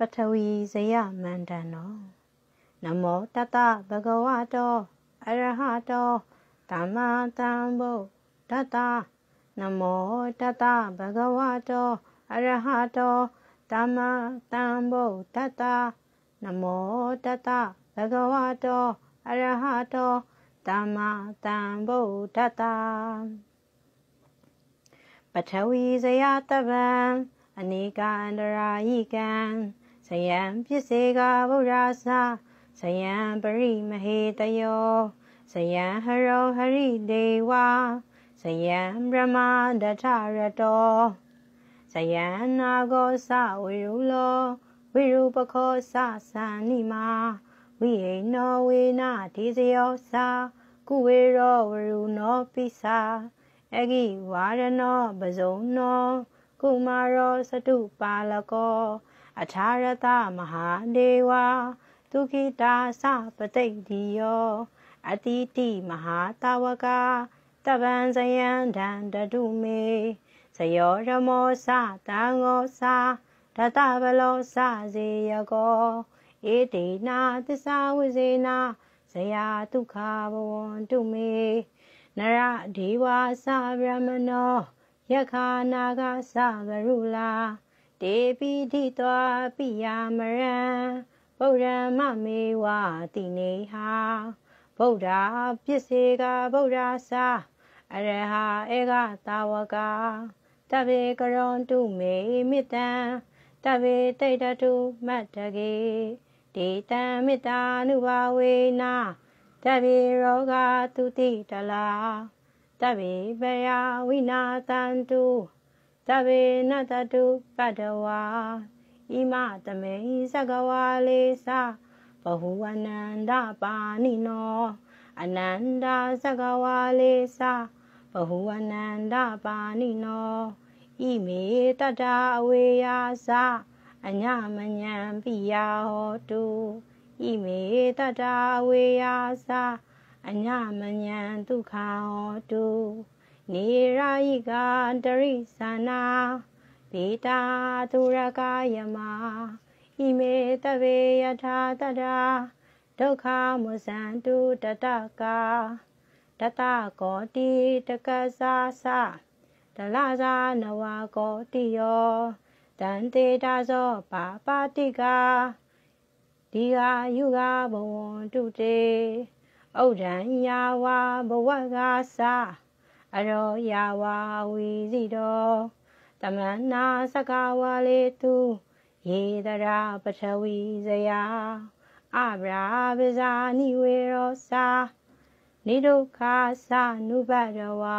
ပထဝီဇယမန္တန်တော်နမောတတဘဂဝတောအရဟတောသမ္မာသမ္ဗုဒ္ဓတနမောတတဘဂဝတောအရဟတောသမ္မာသမ္ဗုဒ္ဓတနမောတတဘဂဝတောအရဟတောသမ္မာသမ္ဗုဒ္ဓတပထဝီဇယတဗံအနိကန္တရာယိကံဇယံပစ္စေကဗုဒ္ဓဆာဇယံပရိမဟေတယောဇယံဟရောဟရိဒေဝဇယံဗြဟ္မာဒထရတောဇယံနာဂောသဝိရုလောဝိရုပခောသသန္နိမာဝိဟိနောဝေနဒေဇယောသာကုဝေရောဝရုနောပိစာအဂိဝါရနောပဇုံနောကုမာရောစတုပါလကောအထာရတမဟာဒေဝဒုခိတာသပတိတိယောအတိတိမဟာတဝကတပံဇယံဒံတတုမေဇယောရမောသတံဃောသဒတဗလောသဇေယကောဧတေနာသစ္စာဝိဇေနာဇယာဒုက္ခဘဝန္တုမေနရဒေဝသဗြဟ္မနောယခာနာဂသဂရုလာတေပိတိတောပိယမရံဗုဒ္ဓမမေဝတိနေဟာဗုဒ္ဓပစ္စေကဗုဒ္ဓသာအရဟဧကသာဝကတဗေကရွန်တုမေမိတံတဗေတိတတုမတ္တကေဒေတံမေတ္တာနုဘာဝေနာတဗေရောဂာတုတိတလာတဗေပယဝိနာတံတုသဗ္ဗေနတတုပတ္တဝါဣမတမေသကဝါလေသဘဟုအနန္တပါဏိနော အနန္တသကဝါလေသဘဟုအနန္တပါဏိနောဣမေတတအဝေယာသအညမညံပိယဟောတုဣမေတတအဝေယာသအညမညံဒုက္ခဟောတုနေရာယိကတရိသနာဘေတာသူရကာယမဣမေတဝေယထာတတာဒုက္ခမဇံတုတတကာတတကောတိတကသသဒလသနဝကောတိယောတန်တေတာသောပါပါတိကာဒီဟာယုကဘဝံတုတေဩဒံယာဝဘဝကာသာအရောယာဝဝီစီတော်တမန္နာစကာဝလေတုယေတရာပထဝီဇယာအဗရာပဇာနိဝေရောစာနိဒုက္ခသနုပတဝါ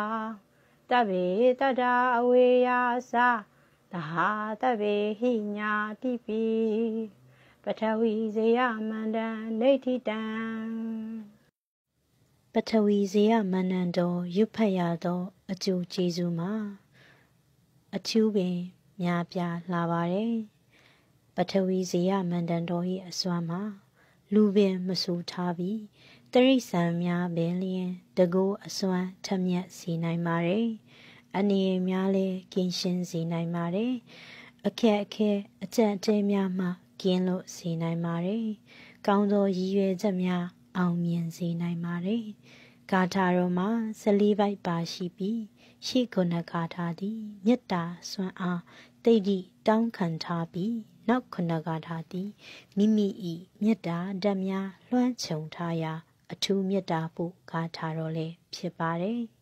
တဗေတတာအဝေယာသသဟာတဗေဟိညာတိပိပထဝီဇေယမန္တံနေဋ္ဌိတံပထဝီဇေယမန္နန္တောရွတ်ဖတ်ရသော အကျိုးကျေးဇူးမှာအချူးပင်များပြားလာပါတယ်ပထဝီဇေယမန္တန်တော်၏အစွမ်းမှာလူပင်မဆူထားပြီးတရိษံများပင်လျင်တကိုးအစွမ်းထမြက်စေနိုင်ပါတယ်အနေအများလည်းကင်းရှင်းစေနိုင်ပါတယ်အခက်အခဲအကြံအသေးများမှကင်းလို့စေနိုင်ပါတယ်ကောင်းသောရည်ရွယ်ချက်များအောင်မြင်စေနိုင်ပါတယ်။ဂါထာတော်မှာ14ပိုက်ပါရှိပြီးရှေ့ခုနဂါထာသည်မေတ္တာစွမ်းအားတိတ်တိတောင်းခံထားပြီးနောက်ခုနဂါထာသည်မိမိ၏မေတ္တာဓာတ်များလွှမ်းခြုံထားရာ အထူးမေတ္တာဖို့ဂါထာတော်လည်းဖြစ်ပါတယ်။